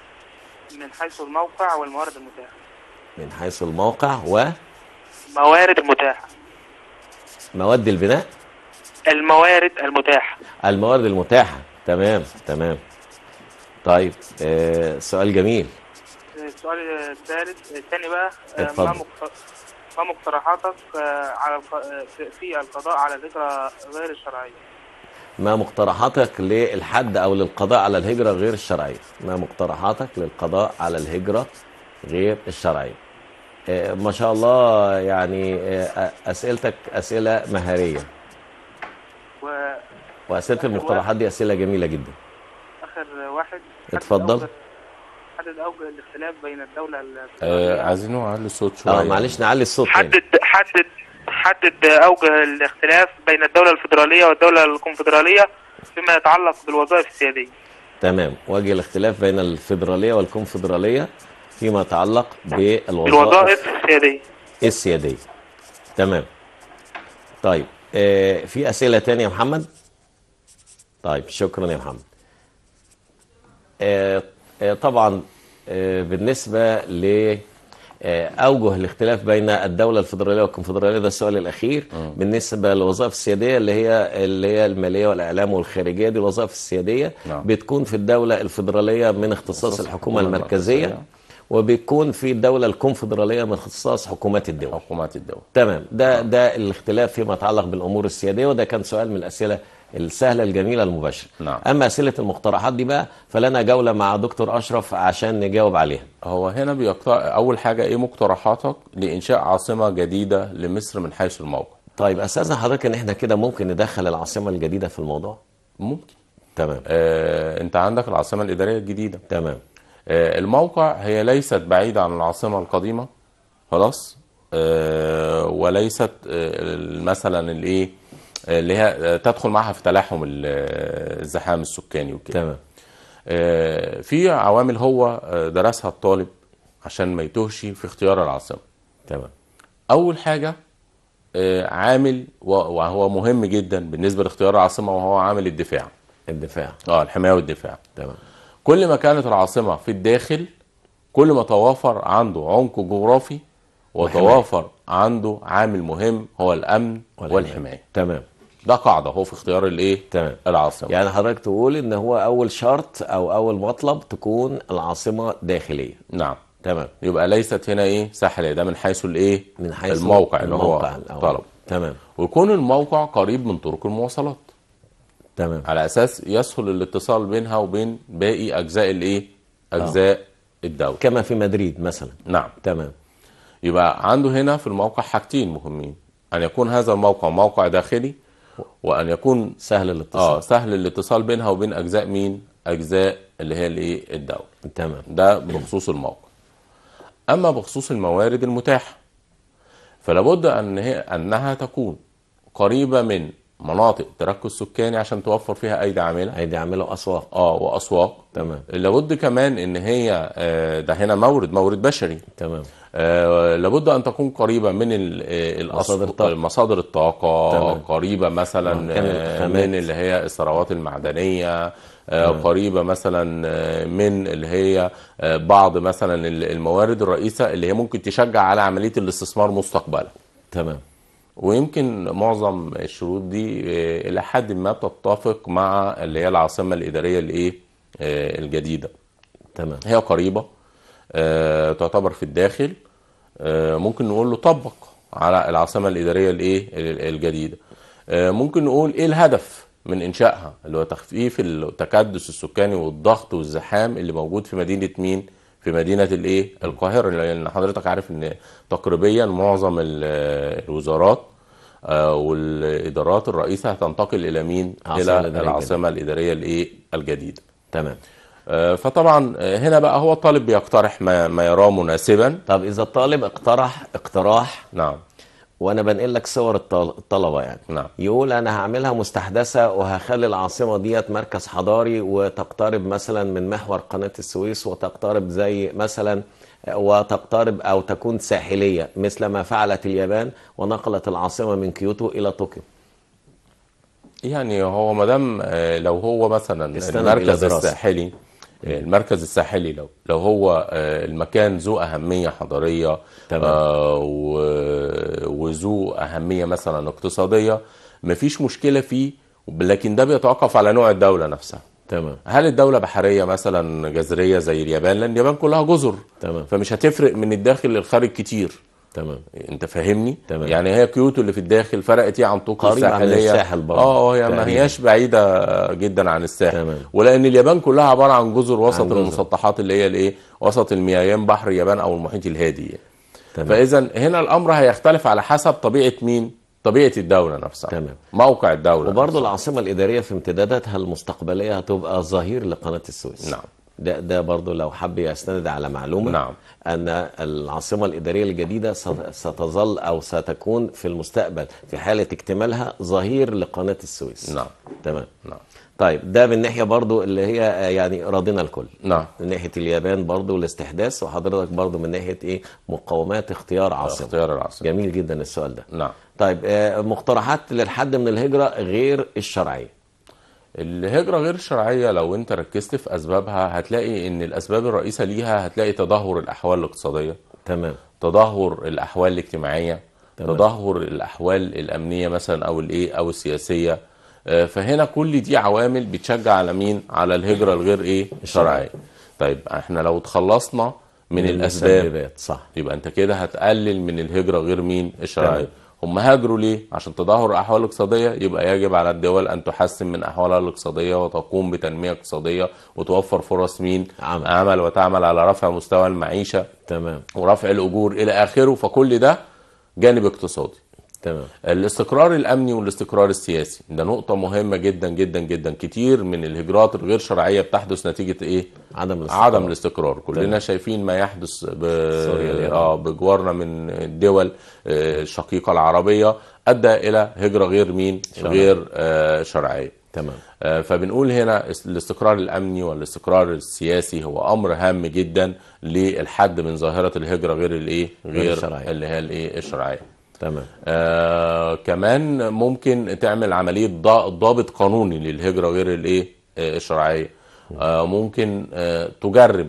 من حيث الموقع والموارد المتاحه من حيث الموقع و موارد متاحه مواد البناء الموارد المتاحه الموارد المتاحه تمام تمام طيب آه سؤال جميل السؤال الثالث الثاني بقى آه، اتفضل ما مقترحاتك آه، على في القضاء على الهجرة غير الشرعية ما مقترحاتك للحد او للقضاء على الهجرة غير الشرعية ما مقترحاتك للقضاء على الهجرة غير الشرعية آه، ما شاء الله يعني اسئلتك اسئلة مهارية و... واسئلة المقترحات دي اسئلة جميلة جدا اخر واحد اتفضل حدد اوجه الاختلاف بين الدوله آه عايزين نعلي الصوت شويه اه معلش نعلي الصوت حدد حدد حدد اوجه الاختلاف بين الدوله الفدراليه والدوله الكونفدراليه فيما يتعلق بالوظائف السياديه تمام وجه الاختلاف بين الفدراليه والكونفدراليه فيما يتعلق بالوظائف الوظائف السياديه السياديه تمام طيب آه في اسئله تانية يا محمد طيب شكرا يا محمد آه، آه، طبعا آه، بالنسبة ل أوجه الاختلاف بين الدولة الفيدرالية والكونفدرالية ده السؤال الأخير م. بالنسبة للوظائف السيادية اللي هي اللي هي المالية والإعلام والخارجية دي الوظائف السيادية نعم. بتكون في الدولة الفيدرالية من اختصاص الحكومة المركزية, المركزية. وبيكون في الدولة الكونفدرالية من اختصاص حكومات الدول حكومات الدول تمام ده نعم. ده الاختلاف فيما يتعلق بالأمور السيادية وده كان سؤال من الأسئلة السهلة الجميلة المباشرة نعم. أما أسئلة المقترحات دي بقى فلنا جولة مع دكتور أشرف عشان نجاوب عليها هو هنا بيقطع أول حاجة إيه مقترحاتك لإنشاء عاصمة جديدة لمصر من حيث الموقع طيب أستاذنا حضرتك إن إحنا كده ممكن ندخل العاصمة الجديدة في الموضوع ممكن تمام آه، أنت عندك العاصمة الإدارية الجديدة تمام آه، الموقع هي ليست بعيدة عن العاصمة القديمة خلاص آه، وليست آه، مثلا الإيه اللي هي تدخل معها في تلاحم الزحام السكاني وكده تمام آه، في عوامل هو آه، درسها الطالب عشان ما يتوهش في اختيار العاصمه تمام اول حاجه آه، عامل وهو مهم جدا بالنسبه لاختيار العاصمه وهو عامل الدفاع الدفاع اه الحمايه والدفاع تمام كل ما كانت العاصمه في الداخل كل ما توافر عنده عمق جغرافي وتوافر عنده عامل مهم هو الامن والحمايه, والحماية. تمام ده قاعده هو في اختيار الايه؟ تمام العاصمه يعني حضرتك تقول ان هو اول شرط او اول مطلب تكون العاصمه داخليه نعم تمام يبقى ليست هنا ايه ساحليه ده من حيث الايه؟ من حيث الموقع, اللي هو طلب تمام ويكون الموقع قريب من طرق المواصلات تمام على اساس يسهل الاتصال بينها وبين باقي اجزاء الايه؟ آه. اجزاء أوه. الدوله كما في مدريد مثلا نعم تمام يبقى عنده هنا في الموقع حاجتين مهمين ان يكون هذا الموقع موقع داخلي وان يكون سهل الاتصال اه سهل الاتصال بينها وبين اجزاء مين اجزاء اللي هي الايه الدوله تمام ده بخصوص الموقع اما بخصوص الموارد المتاحه فلابد ان هي انها تكون قريبه من مناطق تركز سكاني عشان توفر فيها ايدي عامله ايدي عامله واسواق اه واسواق تمام لابد كمان ان هي آه، ده هنا مورد مورد بشري تمام آه، لابد ان تكون قريبه من آه، مصادر الطاقه مصادر الطاقه قريبه مثلا نعم. آه، من اللي هي الثروات المعدنيه نعم. قريبه مثلا من اللي هي بعض مثلا الموارد الرئيسه اللي هي ممكن تشجع على عمليه الاستثمار مستقبلا تمام ويمكن معظم الشروط دي الى حد ما بتتفق مع اللي هي العاصمه الاداريه الايه الجديده تمام هي قريبه آه، تعتبر في الداخل آه، ممكن نقول له طبق على العاصمه الاداريه الايه الجديده آه، ممكن نقول ايه الهدف من انشائها اللي هو تخفيف التكدس السكاني والضغط والزحام اللي موجود في مدينه مين في مدينه الايه القاهره لان حضرتك عارف ان تقريبيا معظم الوزارات والادارات الرئيسه هتنتقل الى مين الى العاصمه الاداريه الايه الجديده تمام آه، فطبعا آه، هنا بقى هو الطالب بيقترح ما, ما يراه مناسبا طب اذا الطالب اقترح اقتراح نعم وانا بنقل لك صور الطلبه يعني نعم. يقول انا هعملها مستحدثه وهخلي العاصمه ديت مركز حضاري وتقترب مثلا من محور قناه السويس وتقترب زي مثلا وتقترب او تكون ساحليه مثل ما فعلت اليابان ونقلت العاصمه من كيوتو الى طوكيو يعني هو ما دام آه، لو هو مثلا المركز الساحلي المركز الساحلي لو لو هو آه، المكان ذو اهميه حضاريه آه وذو اهميه مثلا اقتصاديه مفيش مشكله فيه لكن ده بيتوقف على نوع الدوله نفسها تمام هل الدوله بحريه مثلا جزريه زي اليابان لان اليابان كلها جزر تمام فمش هتفرق من الداخل للخارج كتير تمام انت فاهمني تمام. يعني هي كيوتو اللي في الداخل فرقت ايه عن طوكيو الساحليه الساحل آه،, اه هي ما هياش بعيده جدا عن الساحل تمام. ولان اليابان كلها عباره عن جزر وسط عن جزر. المسطحات اللي هي الايه وسط الميايين بحر اليابان او المحيط الهادي يعني. تمام. فاذا هنا الامر هيختلف على حسب طبيعه مين طبيعه الدوله نفسها تمام موقع الدوله وبرضه العاصمه الاداريه في امتداداتها المستقبليه هتبقى ظهير لقناه السويس نعم ده ده برضه لو حب يستند على معلومه نعم. ان العاصمه الاداريه الجديده ستظل او ستكون في المستقبل في حاله اكتمالها ظهير لقناه السويس نعم تمام نعم طيب ده من ناحيه برضه اللي هي يعني راضينا الكل نعم من ناحيه اليابان برضه الاستحداث وحضرتك برضه من ناحيه ايه مقومات اختيار عاصمه اختيار العاصمه جميل جدا السؤال ده نعم طيب آه، مقترحات للحد من الهجره غير الشرعيه الهجرة غير الشرعية لو انت ركزت في اسبابها هتلاقي ان الاسباب الرئيسة ليها هتلاقي تدهور الاحوال الاقتصادية تمام تدهور الاحوال الاجتماعية تمام. تدهور الاحوال الامنية مثلا او الايه او السياسية آه، فهنا كل دي عوامل بتشجع على مين على الهجرة الغير ايه الشرعية طيب احنا لو تخلصنا من, من الاسباب صح يبقى انت كده هتقلل من الهجرة غير مين الشرعية تمام. هم هاجروا ليه؟ عشان تدهور الاحوال الاقتصاديه يبقى يجب على الدول أن تحسن من أحوالها الاقتصادية وتقوم بتنمية اقتصادية وتوفر فرص مين؟ عمل, عمل وتعمل على رفع مستوى المعيشة تمام ورفع الأجور إلى آخره فكل ده جانب اقتصادي تمام. الاستقرار الامني والاستقرار السياسي ده نقطه مهمه جدا جدا جدا كتير من الهجرات الغير شرعيه بتحدث نتيجه ايه عدم الاستقرار عدم الاستقرار كلنا تمام. شايفين ما يحدث ب... اه بجوارنا من الدول آه، الشقيقه العربيه ادى الى هجره غير مين شرعي. غير آه شرعيه تمام آه فبنقول هنا الاستقرار الامني والاستقرار السياسي هو امر هام جدا للحد من ظاهره الهجره غير الايه غير, غير الشرعية. اللي هي الايه الشرعيه تمام آه كمان ممكن تعمل عمليه ضابط قانوني للهجره غير الايه آه، الشرعيه آه ممكن آه تجرب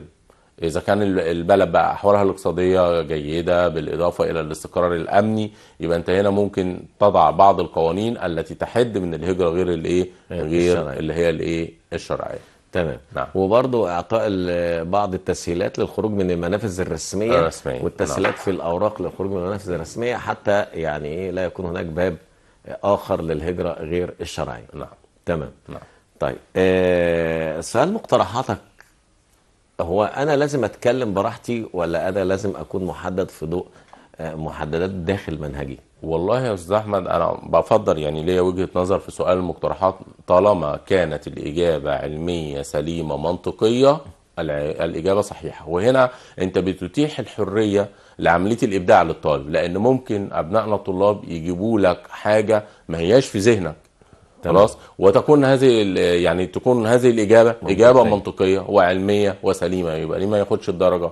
اذا كان البلد بقى احوالها الاقتصاديه جيده بالاضافه الى الاستقرار الامني يبقى انت هنا ممكن تضع بعض القوانين التي تحد من الهجره غير الايه غير الشرعية. اللي هي الايه الشرعيه تمام نعم وبرضه اعطاء بعض التسهيلات للخروج من المنافذ الرسميه الرسمية. آه، والتسهيلات نعم. في الاوراق للخروج من المنافذ الرسميه حتى يعني إيه، لا يكون هناك باب اخر للهجره غير الشرعيه نعم تمام نعم طيب آه سؤال مقترحاتك هو انا لازم اتكلم براحتي ولا انا لازم اكون محدد في ضوء آه، محددات داخل منهجي والله يا استاذ احمد انا بفضل يعني ليا وجهه نظر في سؤال المقترحات طالما كانت الاجابه علميه سليمه منطقيه الاجابه صحيحه وهنا انت بتتيح الحريه لعمليه الابداع للطالب لان ممكن ابنائنا الطلاب يجيبوا لك حاجه ما هياش في ذهنك خلاص وتكون هذه يعني تكون هذه الاجابه منطقية. اجابه منطقيه وعلميه وسليمه يبقى ليه ما ياخدش الدرجه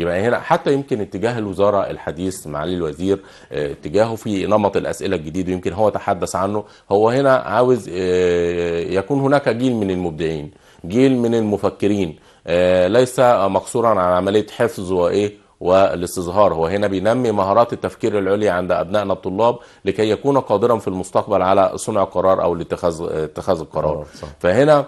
يبقى هنا حتى يمكن اتجاه الوزاره الحديث معالي الوزير آه، اتجاهه في نمط الاسئله الجديد ويمكن هو تحدث عنه هو هنا عاوز آه، يكون هناك جيل من المبدعين جيل من المفكرين آه، ليس مقصورا على عمليه حفظ وايه والاستظهار هو هنا بينمي مهارات التفكير العليا عند ابنائنا الطلاب لكي يكون قادرا في المستقبل على صنع قرار او لاتخاذ اتخاذ القرار فهنا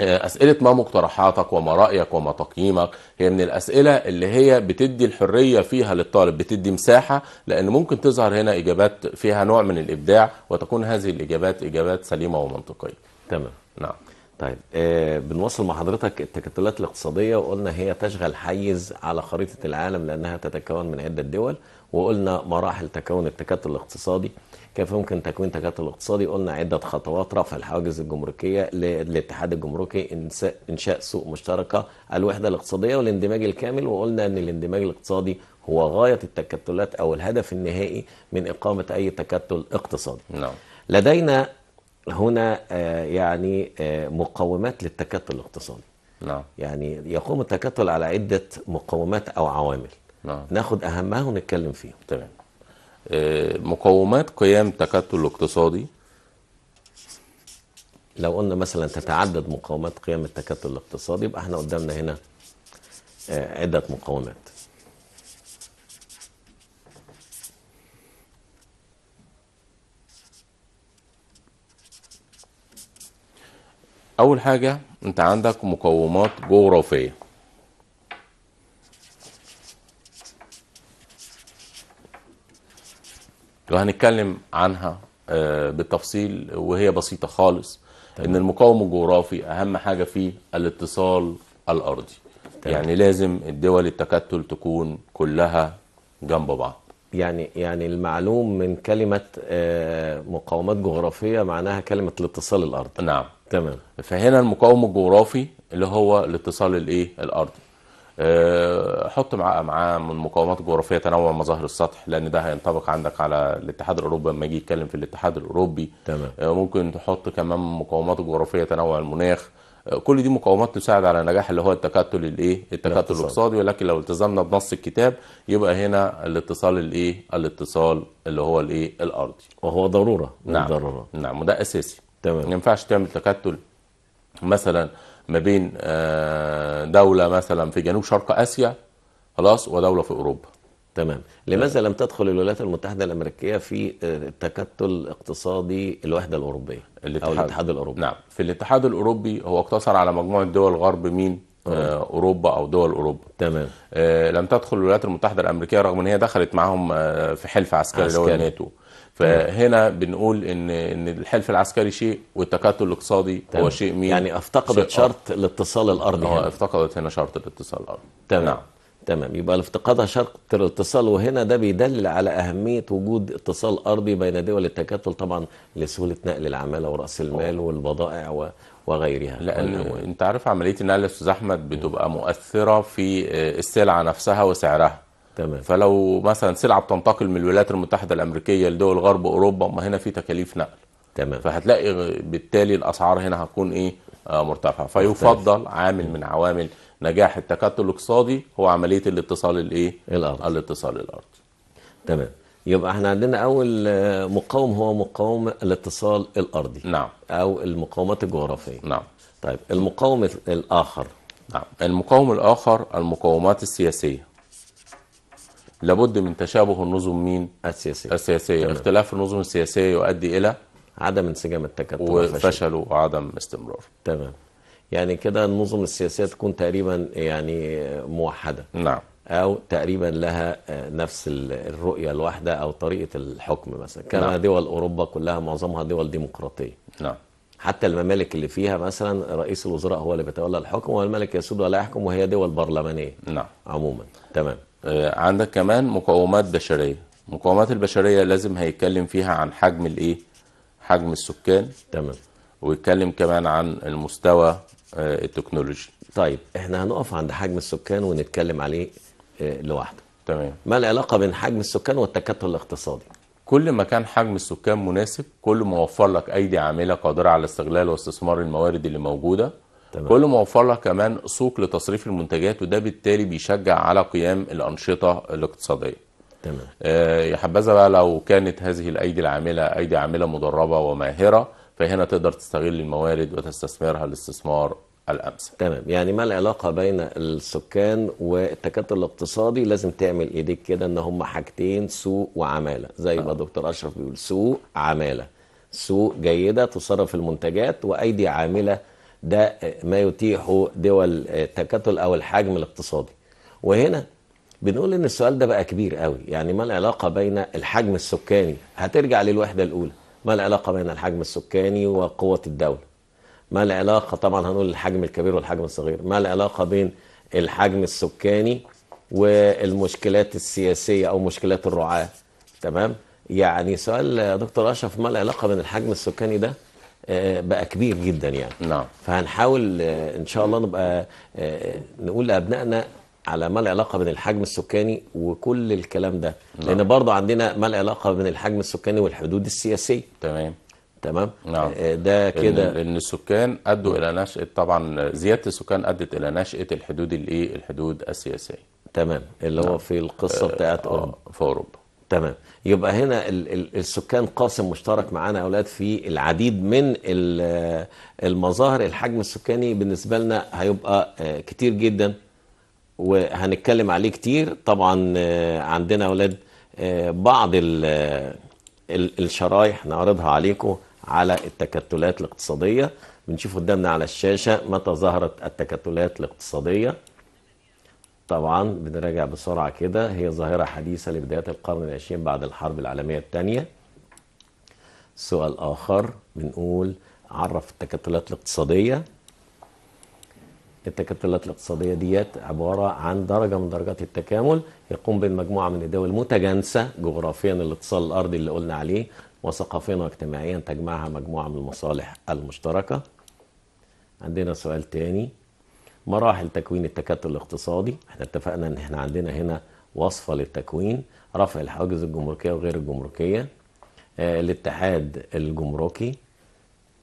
آه، اسئله ما مقترحاتك وما رايك وما تقييمك هي من الاسئله اللي هي بتدي الحريه فيها للطالب بتدي مساحه لان ممكن تظهر هنا اجابات فيها نوع من الابداع وتكون هذه الاجابات اجابات سليمه ومنطقيه تمام نعم طيب آه بنواصل مع حضرتك التكتلات الاقتصاديه وقلنا هي تشغل حيز على خريطه العالم لانها تتكون من عده دول وقلنا مراحل تكون التكتل الاقتصادي كيف يمكن تكوين تكاتل اقتصادي قلنا عدة خطوات رفع الحواجز الجمركية للاتحاد الجمركي إنشاء سوق مشتركة الوحدة الاقتصادية والاندماج الكامل وقلنا أن الاندماج الاقتصادي هو غاية التكتلات أو الهدف النهائي من إقامة أي تكتل اقتصادي نعم. لدينا هنا آه، يعني آه، مقومات للتكتل الاقتصادي نعم. يعني يقوم التكتل على عدة مقومات أو عوامل نعم. ناخد أهمها ونتكلم فيهم تمام مقومات قيام التكتل الاقتصادي لو قلنا مثلا تتعدد مقومات قيام التكتل الاقتصادي يبقى احنا قدامنا هنا آه، عدة مقومات أول حاجة أنت عندك مقومات جغرافية وهنتكلم عنها آه، بالتفصيل وهي بسيطة خالص طيب. ان المقاوم الجغرافي اهم حاجة فيه الاتصال الارضي طيب. يعني لازم الدول التكتل تكون كلها جنب بعض يعني يعني المعلوم من كلمة آه، مقاومات جغرافية معناها كلمة الاتصال الأرضي نعم تمام فهنا المقاوم الجغرافي اللي هو الاتصال الايه الأرضي آه، حط معاه معاه من مقاومات جغرافيه تنوع مظاهر السطح لان ده هينطبق عندك على الاتحاد الاوروبي لما يجي يتكلم في الاتحاد الاوروبي تمام. آه، ممكن تحط كمان مقومات جغرافيه تنوع المناخ آه، كل دي مقومات تساعد على نجاح اللي هو التكتل الايه التكتل الاقتصادي ولكن لو التزمنا بنص الكتاب يبقى هنا الاتصال الايه الاتصال اللي هو الايه الارضي وهو ضروره نعم ضروره نعم وده اساسي تمام ما ينفعش تعمل تكتل مثلا ما بين آه، دولة مثلا في جنوب شرق آسيا خلاص ودولة في أوروبا تمام لماذا لم تدخل الولايات المتحدة الأمريكية في آه، تكتل اقتصادي الوحدة الأوروبية الاتحاد. أو الاتحاد الأوروبي نعم في الاتحاد الأوروبي هو اقتصر على مجموعة دول غرب مين أوروبا, آه، أوروبا أو دول أوروبا تمام لم تدخل الولايات المتحدة الأمريكية رغم أن هي دخلت معاهم في حلف عسكري عسكري. الناتو فهنا بنقول ان ان الحلف العسكري شيء والتكتل الاقتصادي هو شيء مين يعني افتقدت شرط الاتصال الارضي اه هنا. افتقدت هنا شرط الاتصال الارضي تمام نعم. تمام يبقى الافتقادها شرط الاتصال وهنا ده بيدل على اهميه وجود اتصال ارضي بين دول التكتل طبعا لسهوله نقل العماله وراس المال أوه. والبضائع و... وغيرها لان إيه؟ انت عارف عمليه النقل يا استاذ احمد بتبقى مؤثره في آه، السلعه نفسها وسعرها تمام فلو مثلا سلعه بتنتقل من الولايات المتحده الامريكيه لدول غرب اوروبا ما هنا في تكاليف نقل تمام فهتلاقي بالتالي الاسعار هنا هتكون ايه آه مرتفعه فيفضل عامل من عوامل نجاح التكتل الاقتصادي هو عمليه الاتصال الايه الارضي الاتصال الارضي تمام يبقى احنا عندنا اول آه، مقاوم هو مقاوم الاتصال الارضي نعم او المقاومات الجغرافيه نعم طيب المقاوم الاخر نعم المقاوم الاخر المقاومات السياسيه لابد من تشابه النظم مين السياسية السياسية يعني تمام. اختلاف النظم السياسية يؤدي إلى عدم انسجام التكتل وفشل وعدم استمرار تمام يعني كده النظم السياسية تكون تقريبا يعني موحدة نعم أو تقريبا لها نفس الرؤية الواحدة أو طريقة الحكم مثلا كما نعم. دول أوروبا كلها معظمها دول ديمقراطية نعم حتى الممالك اللي فيها مثلا رئيس الوزراء هو اللي بيتولى الحكم والملك يسود ولا يحكم وهي دول برلمانية نعم عموما تمام آه، عندك كمان مقومات بشريه المقومات البشريه لازم هيتكلم فيها عن حجم الايه حجم السكان تمام ويتكلم كمان عن المستوى آه، التكنولوجي طيب احنا هنقف عند حجم السكان ونتكلم عليه آه، لوحده تمام ما العلاقه بين حجم السكان والتكتل الاقتصادي كل ما كان حجم السكان مناسب كل ما وفر لك ايدي عامله قادره على استغلال واستثمار الموارد اللي موجوده تمام. كل ما وفر لك كمان سوق لتصريف المنتجات وده بالتالي بيشجع على قيام الأنشطة الاقتصادية تمام آه، يا حبذا بقى لو كانت هذه الايدي العامله ايدي عامله مدربه وماهره فهنا تقدر تستغل الموارد وتستثمرها الاستثمار الامثل تمام يعني ما العلاقه بين السكان والتكتل الاقتصادي لازم تعمل ايديك كده ان هم حاجتين سوق وعماله زي ما آه. دكتور اشرف بيقول سوق عماله سوق جيده تصرف المنتجات وايدي عامله ده ما يتيحه دول التكتل او الحجم الاقتصادي وهنا بنقول ان السؤال ده بقى كبير قوي يعني ما العلاقه بين الحجم السكاني هترجع للوحده الاولى ما العلاقه بين الحجم السكاني وقوه الدوله ما العلاقه طبعا هنقول الحجم الكبير والحجم الصغير ما العلاقه بين الحجم السكاني والمشكلات السياسيه او مشكلات الرعاه تمام يعني سؤال يا دكتور اشرف ما العلاقه بين الحجم السكاني ده آه، بقى كبير جدا يعني نعم فهنحاول آه، ان شاء الله نبقى آه، نقول لابنائنا على ما العلاقه بين الحجم السكاني وكل الكلام ده نعم. لان برضه عندنا ما العلاقه بين الحجم السكاني والحدود السياسيه تمام تمام نعم ده كده ان السكان ادوا الى نشاه طبعا زياده السكان ادت الى نشاه الحدود الايه الحدود السياسيه تمام اللي نعم. هو في القصه بتاعت اوروبا في اوروبا تمام يبقى هنا السكان قاسم مشترك معانا يا اولاد في العديد من المظاهر الحجم السكاني بالنسبه لنا هيبقى آه، كتير جدا وهنتكلم عليه كتير طبعا آه، عندنا اولاد آه، بعض الشرايح نعرضها عليكم على التكتلات الاقتصاديه بنشوف قدامنا على الشاشه متى ظهرت التكتلات الاقتصاديه طبعا بنراجع بسرعة كده هي ظاهرة حديثة لبداية القرن العشرين بعد الحرب العالمية الثانية سؤال آخر بنقول عرف التكتلات الاقتصادية التكتلات الاقتصادية ديت عبارة عن درجة من درجات التكامل يقوم بالمجموعة من الدول متجانسة جغرافيا الاتصال الأرضي اللي قلنا عليه وثقافيا واجتماعيا تجمعها مجموعة من المصالح المشتركة عندنا سؤال تاني مراحل تكوين التكتل الاقتصادي احنا اتفقنا ان احنا عندنا هنا وصفة للتكوين رفع الحواجز الجمركية وغير الجمركية آه الاتحاد الجمركي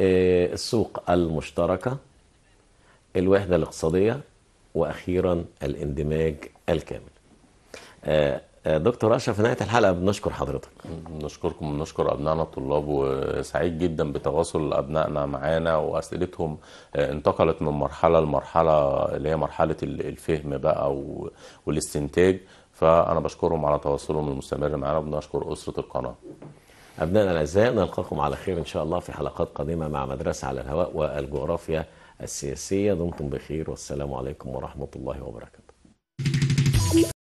آه السوق المشتركة الوحدة الاقتصادية وأخيرا الاندماج الكامل آه دكتور اشرف في نهايه الحلقه بنشكر حضرتك نشكركم ونشكر ابنائنا الطلاب وسعيد جدا بتواصل ابنائنا معانا واسئلتهم آه، انتقلت من مرحله لمرحله اللي هي مرحله الفهم بقى والاستنتاج فانا بشكرهم على تواصلهم المستمر معانا وبنشكر اسره القناه أبنائنا الأعزاء نلقاكم على خير إن شاء الله في حلقات قادمة مع مدرسة على الهواء والجغرافيا السياسية دمتم بخير والسلام عليكم ورحمة الله وبركاته